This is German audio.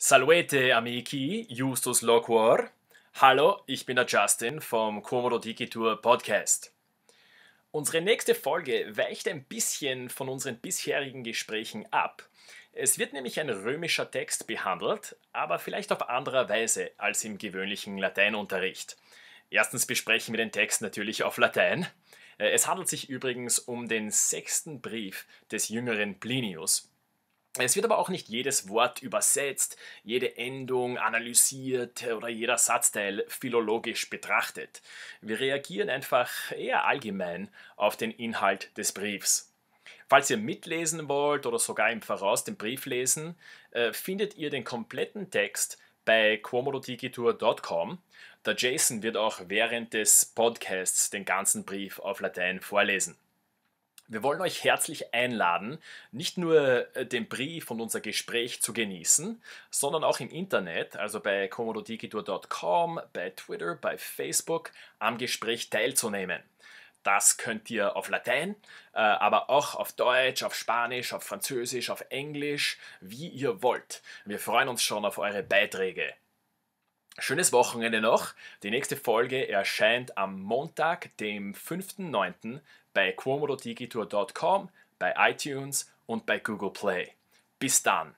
Salvete amici, Justus Loquor. Hallo, ich bin der Justin vom Komodo Tour Podcast. Unsere nächste Folge weicht ein bisschen von unseren bisherigen Gesprächen ab. Es wird nämlich ein römischer Text behandelt, aber vielleicht auf anderer Weise als im gewöhnlichen Lateinunterricht. Erstens besprechen wir den Text natürlich auf Latein. Äh, es handelt sich übrigens um den sechsten Brief des jüngeren Plinius. Es wird aber auch nicht jedes Wort übersetzt, jede Endung analysiert oder jeder Satzteil philologisch betrachtet. Wir reagieren einfach eher allgemein auf den Inhalt des Briefs. Falls ihr mitlesen wollt oder sogar im Voraus den Brief lesen, äh, findet ihr den kompletten Text bei quomodoticitur.com. Der Jason wird auch während des Podcasts den ganzen Brief auf Latein vorlesen. Wir wollen euch herzlich einladen, nicht nur äh, den Brief und unser Gespräch zu genießen, sondern auch im Internet, also bei commododigitur.com, bei Twitter, bei Facebook, am Gespräch teilzunehmen. Das könnt ihr auf Latein, äh, aber auch auf Deutsch, auf Spanisch, auf Französisch, auf Englisch, wie ihr wollt. Wir freuen uns schon auf eure Beiträge. Schönes Wochenende noch. Die nächste Folge erscheint am Montag, dem 5.9. bei quomododigitur.com, bei iTunes und bei Google Play. Bis dann!